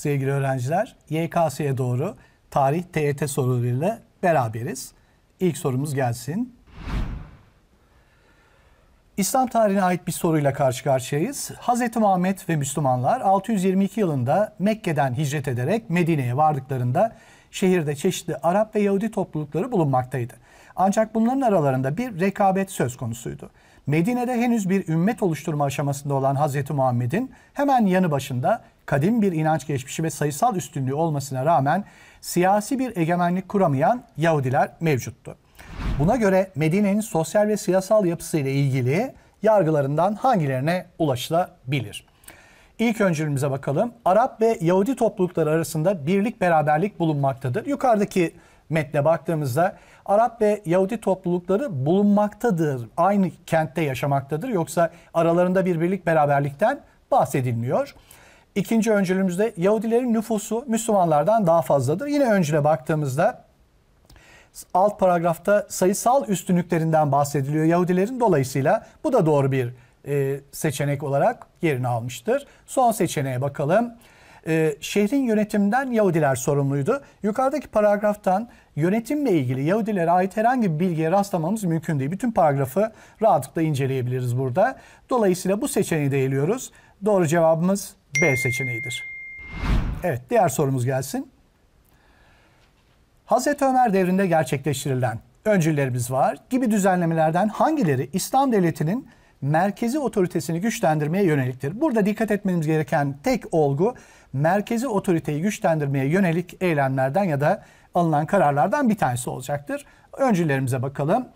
sevgili öğrenciler. YKS'ye doğru tarih TYT e sorularıyla beraberiz. İlk sorumuz gelsin. İslam tarihine ait bir soruyla karşı karşıyayız. Hz. Muhammed ve Müslümanlar 622 yılında Mekke'den hicret ederek Medine'ye vardıklarında şehirde çeşitli Arap ve Yahudi toplulukları bulunmaktaydı. Ancak bunların aralarında bir rekabet söz konusuydu. Medine'de henüz bir ümmet oluşturma aşamasında olan Hz. Muhammed'in hemen yanı başında kadim bir inanç geçmişi ve sayısal üstünlüğü olmasına rağmen siyasi bir egemenlik kuramayan Yahudiler mevcuttu. Buna göre Medine'nin sosyal ve siyasal yapısı ile ilgili yargılarından hangilerine ulaşılabilir? İlk öncülümüze bakalım. Arap ve Yahudi toplulukları arasında birlik beraberlik bulunmaktadır. Yukarıdaki metne baktığımızda Arap ve Yahudi toplulukları bulunmaktadır. Aynı kentte yaşamaktadır. Yoksa aralarında bir birlik beraberlikten bahsedilmiyor. İkinci öncülümüzde Yahudilerin nüfusu Müslümanlardan daha fazladır. Yine öncüle baktığımızda alt paragrafta sayısal üstünlüklerinden bahsediliyor Yahudilerin. Dolayısıyla bu da doğru bir e, seçenek olarak yerini almıştır. Son seçeneğe bakalım. E, şehrin yönetiminden Yahudiler sorumluydu. Yukarıdaki paragraftan yönetimle ilgili Yahudilere ait herhangi bir bilgiye rastlamamız mümkün değil. Bütün paragrafı rahatlıkla inceleyebiliriz burada. Dolayısıyla bu seçeneği de eliyoruz. Doğru cevabımız B seçeneğidir. Evet diğer sorumuz gelsin. Hazreti Ömer devrinde gerçekleştirilen öncüllerimiz var gibi düzenlemelerden hangileri İslam devletinin merkezi otoritesini güçlendirmeye yöneliktir? Burada dikkat etmemiz gereken tek olgu merkezi otoriteyi güçlendirmeye yönelik eylemlerden ya da alınan kararlardan bir tanesi olacaktır. Öncülerimize bakalım.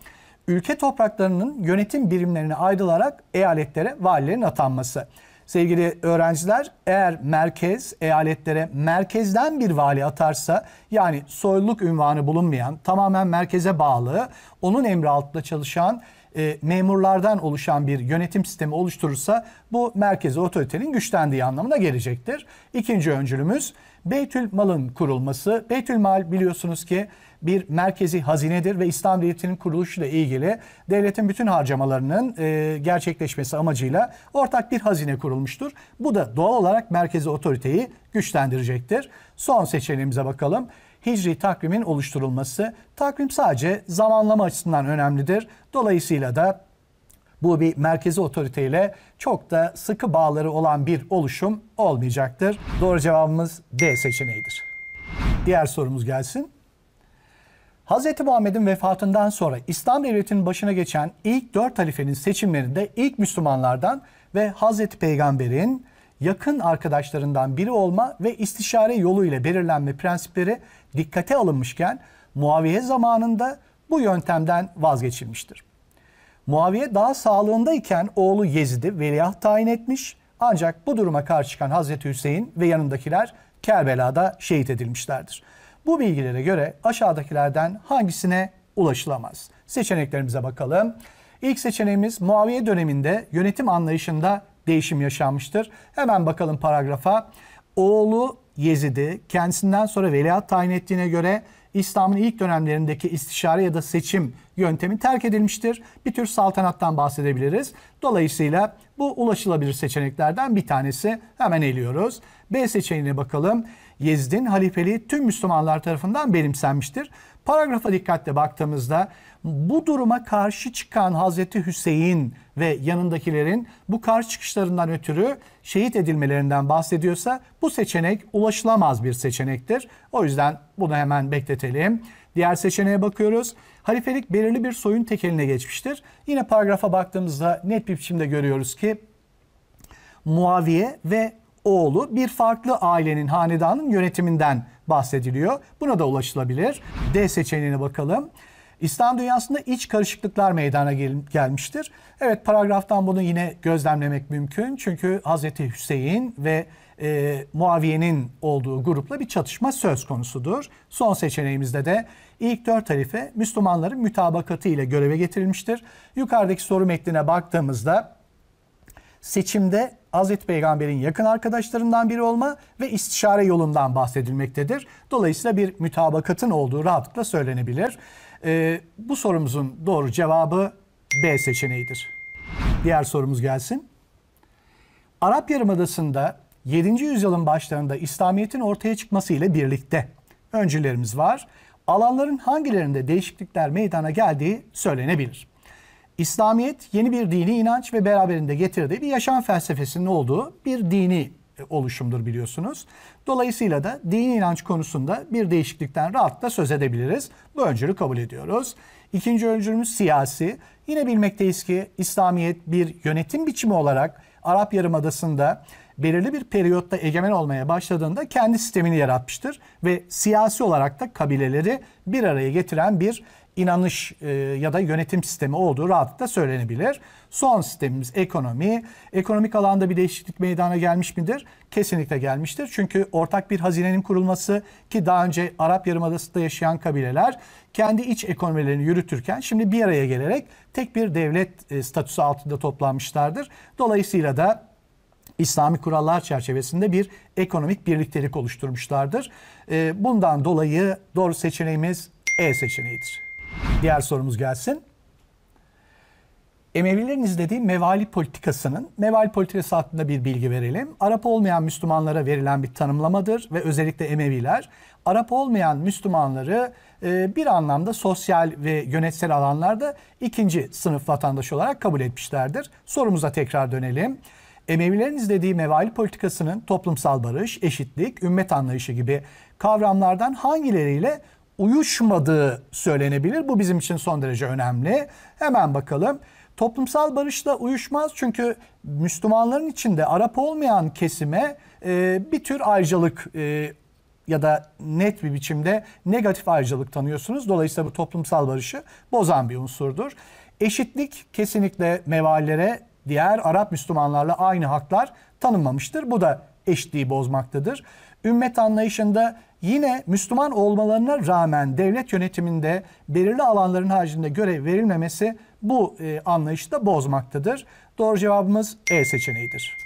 Ülke topraklarının yönetim birimlerine ayrılarak eyaletlere valilerin atanması sevgili öğrenciler eğer merkez eyaletlere merkezden bir vali atarsa yani soyluluk ünvanı bulunmayan tamamen merkeze bağlı onun emri altında çalışan e, memurlardan oluşan bir yönetim sistemi oluşturursa bu merkezi otoritenin güçlendiği anlamına gelecektir. İkinci öncülümüz Beytül Mal'ın kurulması. Beytül Mal biliyorsunuz ki bir merkezi hazinedir ve İslam Devleti'nin kuruluşuyla ilgili devletin bütün harcamalarının e, gerçekleşmesi amacıyla ortak bir hazine kurulmuştur. Bu da doğal olarak merkezi otoriteyi güçlendirecektir. Son seçeneğimize bakalım. Hicri takvimin oluşturulması. Takvim sadece zamanlama açısından önemlidir. Dolayısıyla da bu bir merkezi otoriteyle çok da sıkı bağları olan bir oluşum olmayacaktır. Doğru cevabımız D seçeneğidir. Diğer sorumuz gelsin. Hz. Muhammed'in vefatından sonra İslam devletinin başına geçen ilk dört halifenin seçimlerinde ilk Müslümanlardan ve Hz. Peygamber'in yakın arkadaşlarından biri olma ve istişare yoluyla belirlenme prensipleri dikkate alınmışken Muaviye zamanında bu yöntemden vazgeçilmiştir. Muaviye daha sağlığındayken oğlu Yezid'i veliaht tayin etmiş ancak bu duruma karşı çıkan Hazreti Hüseyin ve yanındakiler Kerbela'da şehit edilmişlerdir. Bu bilgilere göre aşağıdakilerden hangisine ulaşılamaz? Seçeneklerimize bakalım. İlk seçeneğimiz Muaviye döneminde yönetim anlayışında değişim yaşanmıştır. Hemen bakalım paragrafa. Oğlu Yezid'i kendisinden sonra veliaht tayin ettiğine göre İslam'ın ilk dönemlerindeki istişare ya da seçim yöntemi terk edilmiştir. Bir tür saltanattan bahsedebiliriz. Dolayısıyla bu ulaşılabilir seçeneklerden bir tanesi. Hemen eliyoruz. B seçeneğine bakalım. Yezdin halifeliği tüm Müslümanlar tarafından benimsenmiştir. Paragrafa dikkatle baktığımızda bu duruma karşı çıkan Hazreti Hüseyin ve yanındakilerin bu karşı çıkışlarından ötürü şehit edilmelerinden bahsediyorsa bu seçenek ulaşılamaz bir seçenektir. O yüzden bunu hemen bekletelim. Diğer seçeneğe bakıyoruz. Halifelik belirli bir soyun tekeline geçmiştir. Yine paragrafa baktığımızda net bir biçimde görüyoruz ki Muaviye ve oğlu bir farklı ailenin, hanedanın yönetiminden bahsediliyor. Buna da ulaşılabilir. D seçeneğine bakalım. İslam dünyasında iç karışıklıklar meydana gel- gelmiştir. Evet paragraftan bunu yine gözlemlemek mümkün. Çünkü Hazreti Hüseyin ve e, Muaviye'nin olduğu grupla bir çatışma söz konusudur. Son seçeneğimizde de ilk dört halife Müslümanların mütabakatı ile göreve getirilmiştir. Yukarıdaki soru metnine baktığımızda seçimde Hazreti Peygamber'in yakın arkadaşlarından biri olma ve istişare yolundan bahsedilmektedir. Dolayısıyla bir mütabakatın olduğu rahatlıkla söylenebilir. Ee, bu sorumuzun doğru cevabı B seçeneğidir. Diğer sorumuz gelsin. Arap Yarımadası'nda 7. yüzyılın başlarında İslamiyet'in ortaya çıkması ile birlikte öncülerimiz var. Alanların hangilerinde değişiklikler meydana geldiği söylenebilir. İslamiyet yeni bir dini inanç ve beraberinde getirdiği bir yaşam felsefesinin olduğu bir dini e, oluşumdur biliyorsunuz. Dolayısıyla da dini inanç konusunda bir değişiklikten rahatla söz edebiliriz. Bu öncülü kabul ediyoruz. İkinci öncülümüz siyasi. Yine bilmekteyiz ki İslamiyet bir yönetim biçimi olarak Arap Yarımadası'nda belirli bir periyotta egemen olmaya başladığında kendi sistemini yaratmıştır ve siyasi olarak da kabileleri bir araya getiren bir inanış e, ya da yönetim sistemi olduğu rahatlıkla söylenebilir. Son sistemimiz ekonomi. Ekonomik alanda bir değişiklik meydana gelmiş midir? Kesinlikle gelmiştir. Çünkü ortak bir hazinenin kurulması ki daha önce Arap Yarımadası'nda yaşayan kabileler kendi iç ekonomilerini yürütürken şimdi bir araya gelerek tek bir devlet e, statüsü altında toplanmışlardır. Dolayısıyla da İslami kurallar çerçevesinde bir ekonomik birliktelik oluşturmuşlardır. E, bundan dolayı doğru seçeneğimiz E seçeneğidir. Diğer sorumuz gelsin. Emevilerin izlediği mevali politikasının, mevali politikası hakkında bir bilgi verelim. Arap olmayan Müslümanlara verilen bir tanımlamadır ve özellikle Emeviler, Arap olmayan Müslümanları e, bir anlamda sosyal ve yönetsel alanlarda ikinci sınıf vatandaş olarak kabul etmişlerdir. Sorumuza tekrar dönelim. Emevilerin izlediği mevali politikasının toplumsal barış, eşitlik, ümmet anlayışı gibi kavramlardan hangileriyle uyuşmadığı söylenebilir. Bu bizim için son derece önemli. Hemen bakalım. Toplumsal barışla uyuşmaz çünkü Müslümanların içinde Arap olmayan kesime e, bir tür ayrıcalık e, ya da net bir biçimde negatif ayrıcalık tanıyorsunuz. Dolayısıyla bu toplumsal barışı bozan bir unsurdur. Eşitlik kesinlikle mevallere diğer Arap Müslümanlarla aynı haklar tanınmamıştır. Bu da eşitliği bozmaktadır. Ümmet anlayışında yine Müslüman olmalarına rağmen devlet yönetiminde belirli alanların haricinde görev verilmemesi bu e, anlayışı da bozmaktadır. Doğru cevabımız E seçeneğidir.